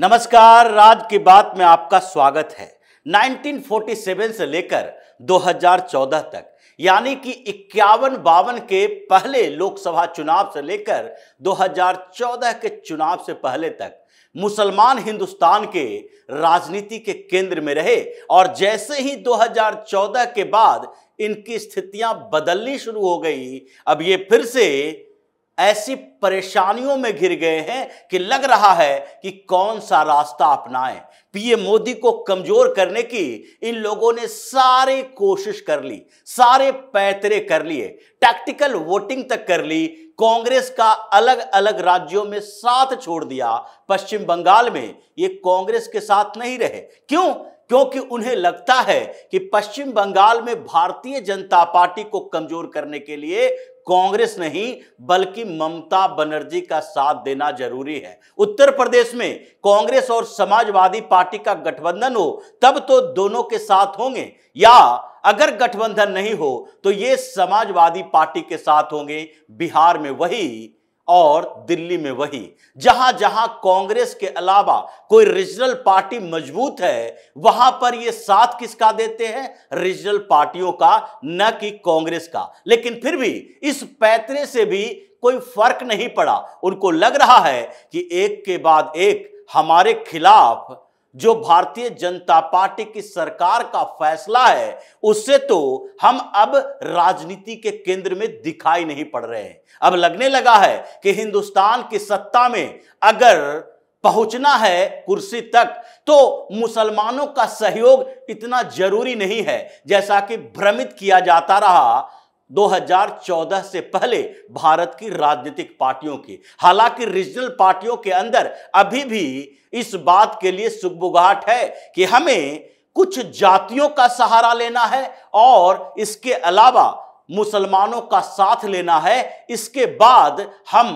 नमस्कार राज की बात में आपका स्वागत है 1947 से लेकर 2014 तक यानी कि इक्यावन बावन के पहले लोकसभा चुनाव से लेकर 2014 के चुनाव से पहले तक मुसलमान हिंदुस्तान के राजनीति के केंद्र में रहे और जैसे ही 2014 के बाद इनकी स्थितियां बदलनी शुरू हो गई अब ये फिर से ऐसी परेशानियों में घिर गए हैं कि लग रहा है कि कौन सा रास्ता अपनाएं पीएम मोदी को कमजोर करने की इन लोगों ने सारे कोशिश कर ली सारे पैतरे कर लिए टैक्टिकल वोटिंग तक कर ली कांग्रेस का अलग अलग राज्यों में साथ छोड़ दिया पश्चिम बंगाल में ये कांग्रेस के साथ नहीं रहे क्यों क्योंकि उन्हें लगता है कि पश्चिम बंगाल में भारतीय जनता पार्टी को कमजोर करने के लिए कांग्रेस नहीं बल्कि ममता बनर्जी का साथ देना जरूरी है उत्तर प्रदेश में कांग्रेस और समाजवादी पार्टी का गठबंधन हो तब तो दोनों के साथ होंगे या अगर गठबंधन नहीं हो तो ये समाजवादी पार्टी के साथ होंगे बिहार में वही और दिल्ली में वही जहां जहां कांग्रेस के अलावा कोई रीजनल पार्टी मजबूत है वहां पर ये साथ किसका देते हैं रीजनल पार्टियों का न कि कांग्रेस का लेकिन फिर भी इस पैतरे से भी कोई फर्क नहीं पड़ा उनको लग रहा है कि एक के बाद एक हमारे खिलाफ जो भारतीय जनता पार्टी की सरकार का फैसला है उससे तो हम अब राजनीति के केंद्र में दिखाई नहीं पड़ रहे हैं अब लगने लगा है कि हिंदुस्तान की सत्ता में अगर पहुंचना है कुर्सी तक तो मुसलमानों का सहयोग इतना जरूरी नहीं है जैसा कि भ्रमित किया जाता रहा 2014 से पहले भारत की राजनीतिक पार्टियों की हालांकि रीजनल पार्टियों के अंदर अभी भी इस बात के लिए सुगबुगाहट है कि हमें कुछ जातियों का सहारा लेना है और इसके अलावा मुसलमानों का साथ लेना है इसके बाद हम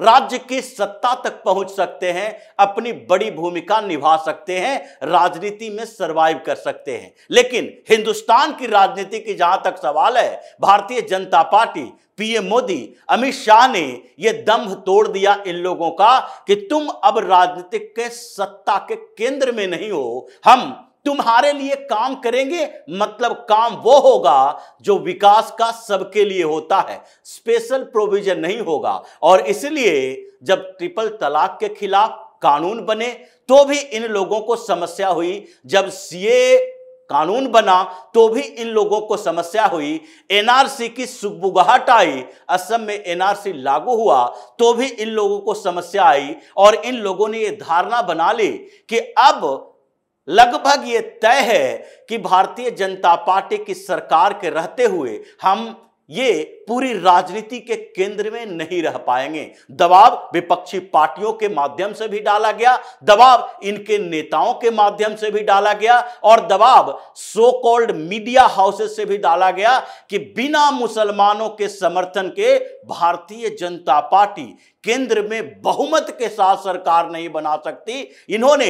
राज्य की सत्ता तक पहुंच सकते हैं अपनी बड़ी भूमिका निभा सकते हैं राजनीति में सरवाइव कर सकते हैं लेकिन हिंदुस्तान की राजनीति की जहां तक सवाल है भारतीय जनता पार्टी पीएम मोदी अमित शाह ने यह दम्भ तोड़ दिया इन लोगों का कि तुम अब राजनीतिक के सत्ता के केंद्र में नहीं हो हम तुम्हारे लिए काम करेंगे मतलब काम वो होगा जो विकास का सबके लिए होता है स्पेशल प्रोविजन नहीं होगा और इसलिए जब ट्रिपल तलाक के खिलाफ कानून बने तो भी इन लोगों को समस्या हुई जब सीए कानून बना तो भी इन लोगों को समस्या हुई एनआरसी की सुगबुगाहट आई असम में एनआरसी लागू हुआ तो भी इन लोगों को समस्या आई और इन लोगों ने यह धारणा बना ली कि अब लगभग ये तय है कि भारतीय जनता पार्टी की सरकार के रहते हुए हम ये पूरी राजनीति के केंद्र में नहीं रह पाएंगे दबाव विपक्षी पार्टियों के माध्यम से भी डाला गया दबाव इनके नेताओं के माध्यम से भी डाला गया और दबाव सो कॉल्ड मीडिया हाउसेस से भी डाला गया कि बिना मुसलमानों के समर्थन के भारतीय जनता पार्टी केंद्र में बहुमत के साथ सरकार नहीं बना सकती इन्होंने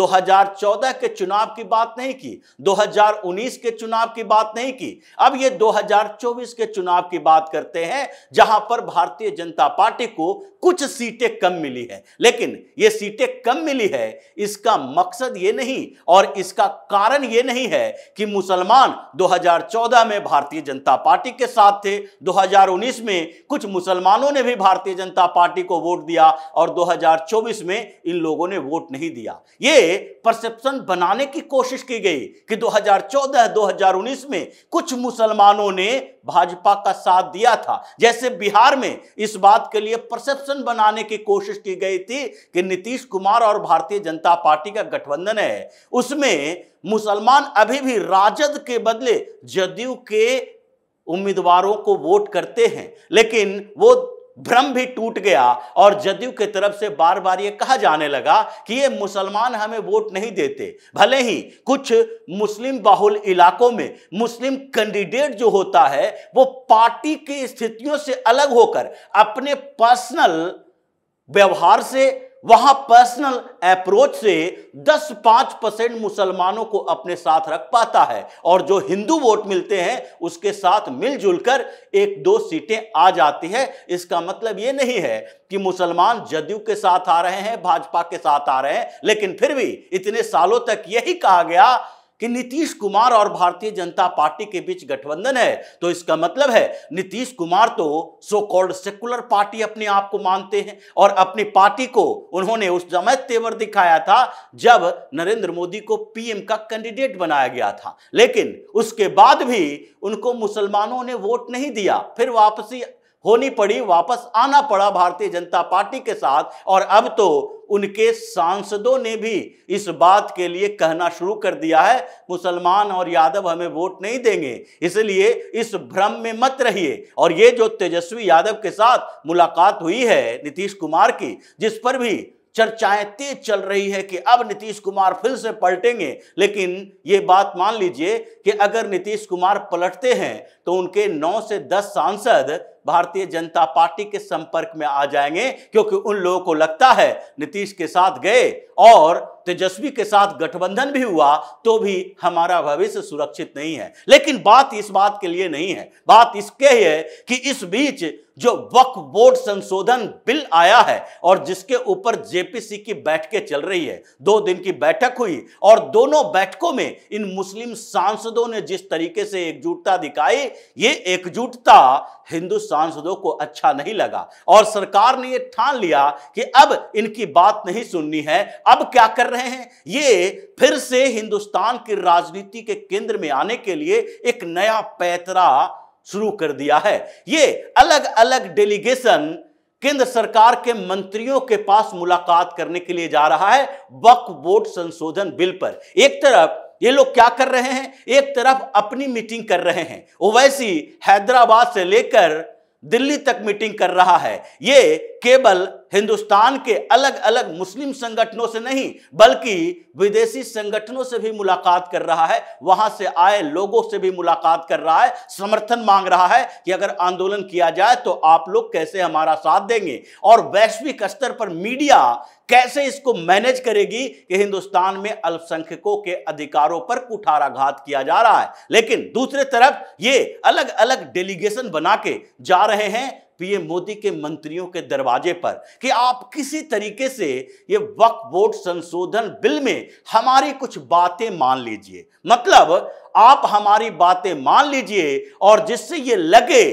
2014 के चुनाव की बात नहीं की 2019 के चुनाव की बात नहीं की अब ये 2024 के चुनाव की बात करते हैं जहां पर भारतीय जनता पार्टी को कुछ सीटें कम मिली है लेकिन ये सीटें कम मिली है इसका मकसद ये नहीं और इसका कारण ये नहीं है कि मुसलमान 2014 में भारतीय जनता पार्टी के साथ थे 2019 में कुछ मुसलमानों ने भी भारतीय जनता पार्टी पार्टी को वोट दिया और 2024 में इन लोगों ने वोट नहीं दिया ये परसेप्शन बनाने की कोशिश की गई कि 2014-2019 में कुछ मुसलमानों ने भाजपा का साथ दिया था जैसे बिहार में इस बात के लिए परसेप्शन बनाने की कोशिश की गई थी कि नीतीश कुमार और भारतीय जनता पार्टी का गठबंधन है उसमें मुसलमान अभी भी राजद के बदले जदयू के उम्मीदवारों को वोट करते हैं लेकिन वो भ्रम भी टूट गया और जदयू के तरफ से बार बार ये कहा जाने लगा कि ये मुसलमान हमें वोट नहीं देते भले ही कुछ मुस्लिम बाहुल इलाकों में मुस्लिम कैंडिडेट जो होता है वो पार्टी की स्थितियों से अलग होकर अपने पर्सनल व्यवहार से वहां पर्सनल अप्रोच से 10 पांच परसेंट मुसलमानों को अपने साथ रख पाता है और जो हिंदू वोट मिलते हैं उसके साथ मिलजुल कर एक दो सीटें आ जाती है इसका मतलब ये नहीं है कि मुसलमान जदयू के साथ आ रहे हैं भाजपा के साथ आ रहे हैं लेकिन फिर भी इतने सालों तक यही कहा गया कि नीतीश कुमार और भारतीय जनता पार्टी के बीच गठबंधन है तो इसका मतलब है नीतीश कुमार तो सो कॉल्ड सेकुलर पार्टी अपने आप को मानते हैं और अपनी पार्टी को उन्होंने उस समय तेवर दिखाया था जब नरेंद्र मोदी को पीएम का कैंडिडेट बनाया गया था लेकिन उसके बाद भी उनको मुसलमानों ने वोट नहीं दिया फिर वापसी होनी पड़ी वापस आना पड़ा भारतीय जनता पार्टी के साथ और अब तो उनके सांसदों ने भी इस बात के लिए कहना शुरू कर दिया है मुसलमान और यादव हमें वोट नहीं देंगे इसलिए इस भ्रम में मत रहिए और ये जो तेजस्वी यादव के साथ मुलाकात हुई है नीतीश कुमार की जिस पर भी चर्चाएं तेज चल रही है कि अब नीतीश कुमार फिर से पलटेंगे लेकिन ये बात मान लीजिए कि अगर नीतीश कुमार पलटते हैं तो उनके 9 से 10 सांसद भारतीय जनता पार्टी के संपर्क में आ जाएंगे क्योंकि उन लोगों को लगता है नीतीश के साथ गए और तेजस्वी के साथ गठबंधन भी हुआ तो भी हमारा भविष्य सुरक्षित नहीं है लेकिन बात इस बात के लिए नहीं है बात इसके है कि इस बीच जो वक्फ बोर्ड संशोधन बिल आया है और जिसके ऊपर जेपीसी की बैठकें चल रही है दो दिन की बैठक हुई और दोनों बैठकों में इन मुस्लिम सांसदों ने जिस तरीके से एकजुटता दिखाई ये एकजुटता हिंदुस्तान सांसदों को अच्छा नहीं लगा और सरकार ने यह ठान लिया कि अब इनकी बात नहीं सुननी है अब क्या कर रहे हैं ये फिर से हिंदुस्तान की राजनीति के केंद्र में आने के लिए एक नया पैतरा शुरू कर दिया है ये अलग अलग डेलीगेशन केंद्र सरकार के मंत्रियों के पास मुलाकात करने के लिए जा रहा है वक्फ वोट संशोधन बिल पर एक तरफ ये लोग क्या कर रहे हैं एक तरफ अपनी मीटिंग कर रहे हैं ओवैसी हैदराबाद से लेकर दिल्ली तक मीटिंग कर रहा है ये केवल हिंदुस्तान के अलग अलग मुस्लिम संगठनों से नहीं बल्कि विदेशी संगठनों से भी मुलाकात कर रहा है वहां से आए लोगों से भी मुलाकात कर रहा है समर्थन मांग रहा है कि अगर आंदोलन किया जाए तो आप लोग कैसे हमारा साथ देंगे और वैश्विक स्तर पर मीडिया कैसे इसको मैनेज करेगी कि हिंदुस्तान में अल्पसंख्यकों के अधिकारों पर कुठाराघात किया जा रहा है लेकिन दूसरे तरफ ये अलग अलग डेलीगेशन बना के जा रहे हैं पीएम मोदी के मंत्रियों के दरवाजे पर कि आप किसी तरीके से ये वक्फ बोर्ड संशोधन बिल में हमारी कुछ बातें मान लीजिए मतलब आप हमारी बातें मान लीजिए और जिससे ये लगे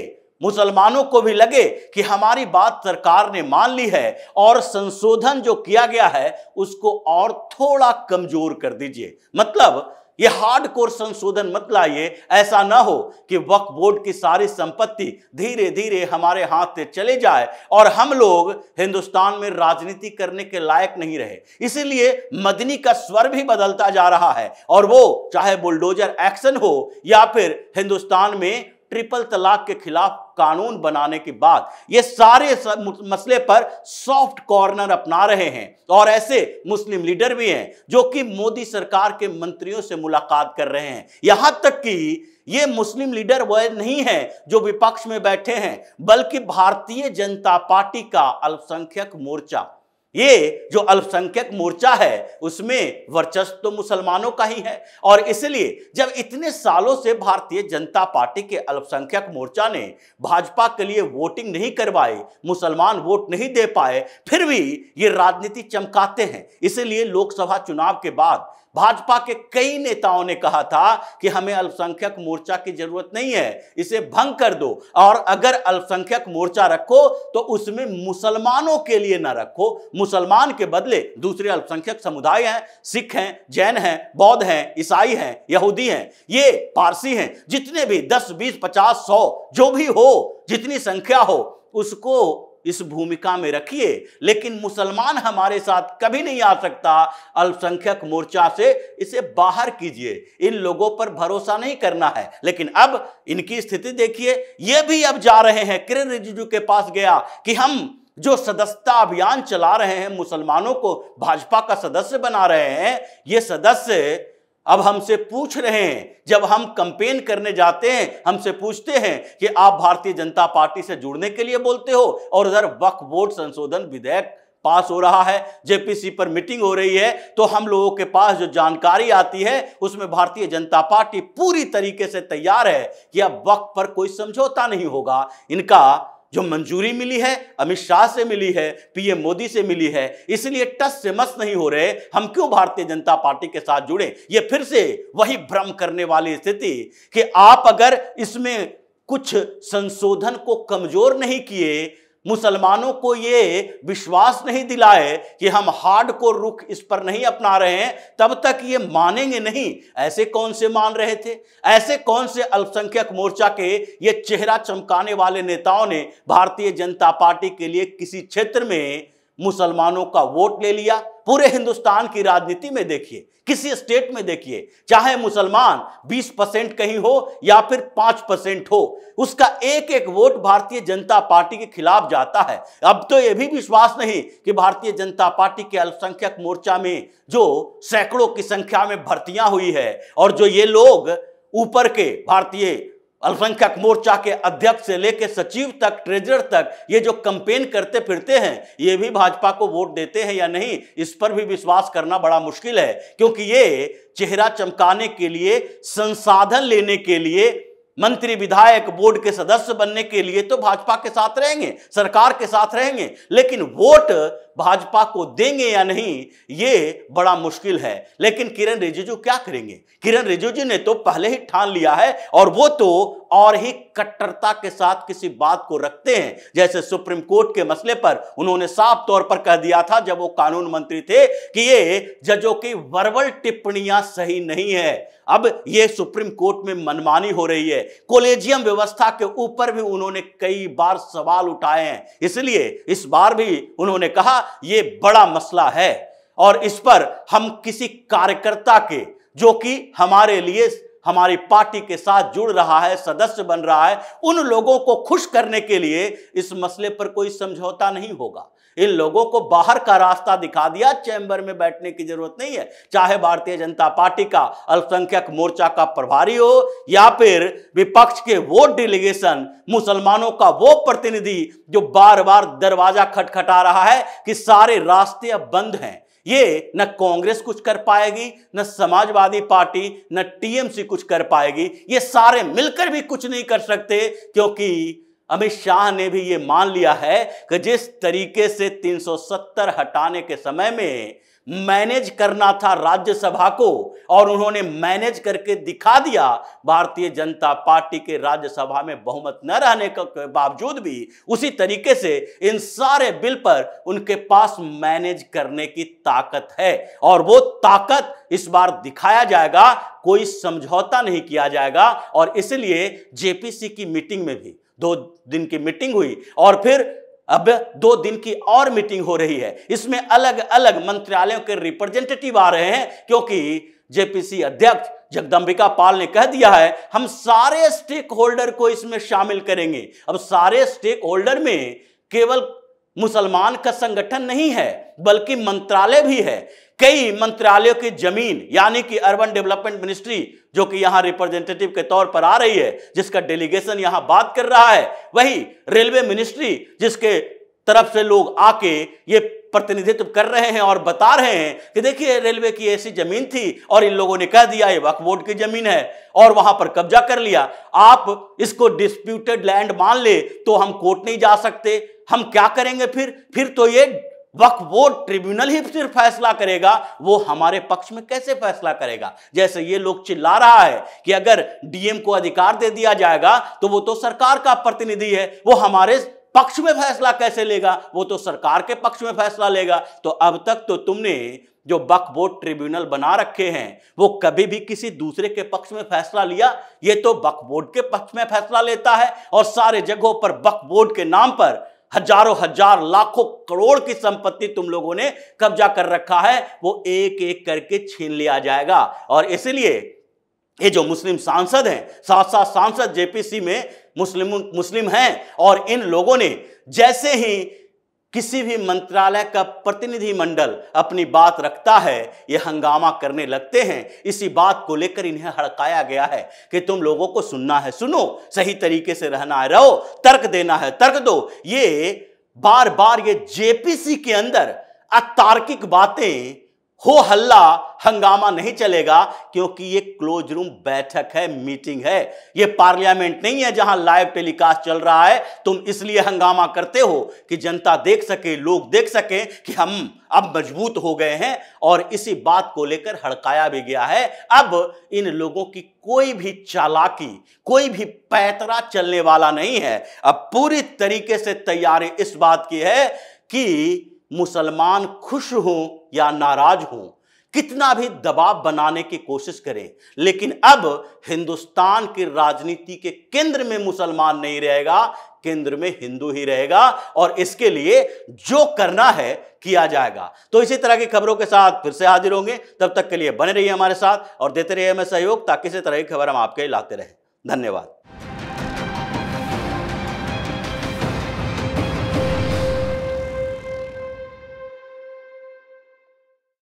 मुसलमानों को भी लगे कि हमारी बात सरकार ने मान ली है और संशोधन जो किया गया है उसको और थोड़ा कमजोर कर दीजिए मतलब ये हार्ड कोर संशोधन मत लाइए ऐसा ना हो कि वक्फ बोर्ड की सारी संपत्ति धीरे धीरे हमारे हाथ से चले जाए और हम लोग हिंदुस्तान में राजनीति करने के लायक नहीं रहे इसीलिए मदनी का स्वर भी बदलता जा रहा है और वो चाहे बुलडोजर एक्शन हो या फिर हिंदुस्तान में ट्रिपल तलाक के खिलाफ कानून बनाने के बाद ये सारे मसले पर सॉफ्ट कॉर्नर अपना रहे हैं और ऐसे मुस्लिम लीडर भी हैं जो कि मोदी सरकार के मंत्रियों से मुलाकात कर रहे हैं यहां तक कि ये मुस्लिम लीडर वह नहीं है जो विपक्ष में बैठे हैं बल्कि भारतीय जनता पार्टी का अल्पसंख्यक मोर्चा ये जो अल्पसंख्यक मोर्चा है उसमें वर्चस्व तो मुसलमानों का ही है और इसलिए जब इतने सालों से भारतीय जनता पार्टी के अल्पसंख्यक मोर्चा ने भाजपा के लिए वोटिंग नहीं करवाई मुसलमान वोट नहीं दे पाए फिर भी ये राजनीति चमकाते हैं इसलिए लोकसभा चुनाव के बाद भाजपा के कई नेताओं ने कहा था कि हमें अल्पसंख्यक मोर्चा की जरूरत नहीं है इसे भंग कर दो और अगर अल्पसंख्यक मोर्चा रखो तो उसमें मुसलमानों के लिए ना रखो मुसलमान के बदले दूसरे अल्पसंख्यक समुदाय हैं सिख हैं जैन हैं बौद्ध हैं ईसाई हैं यहूदी हैं ये पारसी हैं जितने भी दस बीस पचास सौ जो भी हो जितनी संख्या हो उसको इस भूमिका में रखिए लेकिन मुसलमान हमारे साथ कभी नहीं आ सकता अल्पसंख्यक मोर्चा से इसे बाहर कीजिए इन लोगों पर भरोसा नहीं करना है लेकिन अब इनकी स्थिति देखिए ये भी अब जा रहे हैं किरण रिजिजू के पास गया कि हम जो सदस्यता अभियान चला रहे हैं मुसलमानों को भाजपा का सदस्य बना रहे हैं ये सदस्य अब हमसे पूछ रहे हैं जब हम कंपेन करने जाते हैं हमसे पूछते हैं कि आप भारतीय जनता पार्टी से जुड़ने के लिए बोलते हो और उधर वक्फ बोर्ड संशोधन विधेयक पास हो रहा है जेपीसी पर मीटिंग हो रही है तो हम लोगों के पास जो जानकारी आती है उसमें भारतीय जनता पार्टी पूरी तरीके से तैयार है कि अब वक्त पर कोई समझौता नहीं होगा इनका जो मंजूरी मिली है अमित शाह से मिली है पीएम मोदी से मिली है इसलिए टस से मस नहीं हो रहे हम क्यों भारतीय जनता पार्टी के साथ जुड़े ये फिर से वही भ्रम करने वाली स्थिति कि आप अगर इसमें कुछ संशोधन को कमजोर नहीं किए मुसलमानों को ये विश्वास नहीं दिलाए कि हम हार्ड को रुख इस पर नहीं अपना रहे हैं तब तक ये मानेंगे नहीं ऐसे कौन से मान रहे थे ऐसे कौन से अल्पसंख्यक मोर्चा के ये चेहरा चमकाने वाले नेताओं ने भारतीय जनता पार्टी के लिए किसी क्षेत्र में मुसलमानों का वोट ले लिया पूरे हिंदुस्तान की राजनीति में देखिए किसी स्टेट में देखिए चाहे मुसलमान 20 परसेंट कहीं हो या फिर 5 परसेंट हो उसका एक एक वोट भारतीय जनता पार्टी के खिलाफ जाता है अब तो यह भी विश्वास नहीं कि भारतीय जनता पार्टी के अल्पसंख्यक मोर्चा में जो सैकड़ों की संख्या में भर्तियां हुई है और जो ये लोग ऊपर के भारतीय अल्पसंख्यक मोर्चा के अध्यक्ष से लेकर सचिव तक ट्रेजर तक ये जो कंपेन करते फिरते हैं ये भी भाजपा को वोट देते हैं या नहीं इस पर भी विश्वास करना बड़ा मुश्किल है क्योंकि ये चेहरा चमकाने के लिए संसाधन लेने के लिए मंत्री विधायक बोर्ड के सदस्य बनने के लिए तो भाजपा के साथ रहेंगे सरकार के साथ रहेंगे लेकिन वोट भाजपा को देंगे या नहीं ये बड़ा मुश्किल है लेकिन किरण रिजिजू क्या करेंगे किरण रिजिजू ने तो पहले ही ठान लिया है और वो तो और ही कट्टरता के साथ किसी बात को रखते हैं जैसे सुप्रीम कोर्ट के मसले पर उन्होंने साफ तौर पर कह दिया था जब वो कानून मंत्री थे कि ये जजों की वर्बल टिप्पणियां सही नहीं है अब ये सुप्रीम कोर्ट में मनमानी हो रही है कोलेजियम व्यवस्था के ऊपर भी उन्होंने कई बार सवाल उठाए हैं इसलिए इस बार भी उन्होंने कहा ये बड़ा मसला है और इस पर हम किसी कार्यकर्ता के जो कि हमारे लिए हमारी पार्टी के साथ जुड़ रहा है सदस्य बन रहा है उन लोगों को खुश करने के लिए इस मसले पर कोई समझौता नहीं होगा इन लोगों को बाहर का रास्ता दिखा दिया चैम्बर में बैठने की जरूरत नहीं है चाहे भारतीय जनता पार्टी का अल्पसंख्यक मोर्चा का प्रभारी हो या फिर विपक्ष के वो डेलीगेशन मुसलमानों का वो प्रतिनिधि जो बार बार दरवाजा खटखटा रहा है कि सारे रास्ते अब बंद हैं ये न कांग्रेस कुछ कर पाएगी न समाजवादी पार्टी न टीएमसी कुछ कर पाएगी ये सारे मिलकर भी कुछ नहीं कर सकते क्योंकि अमित शाह ने भी ये मान लिया है कि जिस तरीके से 370 हटाने के समय में मैनेज करना था राज्यसभा को और उन्होंने मैनेज करके दिखा दिया भारतीय जनता पार्टी के राज्यसभा में बहुमत न रहने के बावजूद भी उसी तरीके से इन सारे बिल पर उनके पास मैनेज करने की ताकत है और वो ताकत इस बार दिखाया जाएगा कोई समझौता नहीं किया जाएगा और इसलिए जेपीसी की मीटिंग में भी दो दिन की मीटिंग हुई और फिर अब दो दिन की और मीटिंग हो रही है इसमें अलग अलग मंत्रालयों के रिप्रेजेंटेटिव आ रहे हैं क्योंकि जेपीसी अध्यक्ष जगदम्बिका पाल ने कह दिया है हम सारे स्टेक होल्डर को इसमें शामिल करेंगे अब सारे स्टेक होल्डर में केवल मुसलमान का संगठन नहीं है बल्कि मंत्रालय भी है कई मंत्रालयों की जमीन यानी कि अर्बन डेवलपमेंट मिनिस्ट्री जो कि यहां रिप्रेजेंटेटिव के तौर पर आ रही है जिसका डेलीगेशन यहां बात कर रहा है वही रेलवे मिनिस्ट्री जिसके तरफ से लोग आके ये प्रतिनिधित्व कर रहे हैं और बता रहे हैं कि देखिए रेलवे की ऐसी जमीन थी और इन लोगों ने कह दिया ये वक्फ बोर्ड की जमीन है और वहां पर कब्जा कर लिया आप इसको डिस्प्यूटेड लैंड मान ले तो हम कोर्ट नहीं जा सकते हम क्या करेंगे फिर फिर तो ये वक्त वो ट्रिब्यूनल ही सिर्फ फैसला करेगा वो हमारे पक्ष में कैसे फैसला करेगा जैसे ये लोग चिल्ला रहा है कि अगर डीएम को अधिकार दे दिया जाएगा तो वो तो सरकार का प्रतिनिधि है वो हमारे पक्ष में फैसला कैसे लेगा वो तो सरकार के पक्ष में फैसला लेगा तो अब तक तो तुमने जो बक बोर्ड ट्रिब्यूनल बना रखे हैं वो कभी भी किसी दूसरे के पक्ष में फैसला लिया ये तो बक बोर्ड के पक्ष में फैसला लेता है और सारे जगहों पर बक बोर्ड के नाम पर हजारों हजार लाखों करोड़ की संपत्ति तुम लोगों ने कब्जा कर रखा है वो एक एक करके छीन लिया जाएगा और इसलिए ये जो मुस्लिम सांसद हैं साथ साथ सांसद जेपीसी में मुस्लिम मुस्लिम हैं और इन लोगों ने जैसे ही किसी भी मंत्रालय का प्रतिनिधि मंडल अपनी बात रखता है ये हंगामा करने लगते हैं इसी बात को लेकर इन्हें हड़काया गया है कि तुम लोगों को सुनना है सुनो सही तरीके से रहना है रहो तर्क देना है तर्क दो ये बार बार ये जेपीसी के अंदर अतार्किक बातें हो हल्ला हंगामा नहीं चलेगा क्योंकि ये क्लोज रूम बैठक है मीटिंग है ये पार्लियामेंट नहीं है जहां लाइव टेलीकास्ट चल रहा है तुम इसलिए हंगामा करते हो कि जनता देख सके लोग देख सके कि हम अब मजबूत हो गए हैं और इसी बात को लेकर हड़काया भी गया है अब इन लोगों की कोई भी चालाकी कोई भी पैतरा चलने वाला नहीं है अब पूरी तरीके से तैयारी इस बात की है कि मुसलमान खुश हों या नाराज हों कितना भी दबाव बनाने की कोशिश करें लेकिन अब हिंदुस्तान की राजनीति के केंद्र में मुसलमान नहीं रहेगा केंद्र में हिंदू ही रहेगा और इसके लिए जो करना है किया जाएगा तो इसी तरह की खबरों के साथ फिर से हाजिर होंगे तब तक के लिए बने रहिए हमारे साथ और देते रहिए हमें सहयोग ताकि इसी तरह की खबर हम आपके लाते रहें धन्यवाद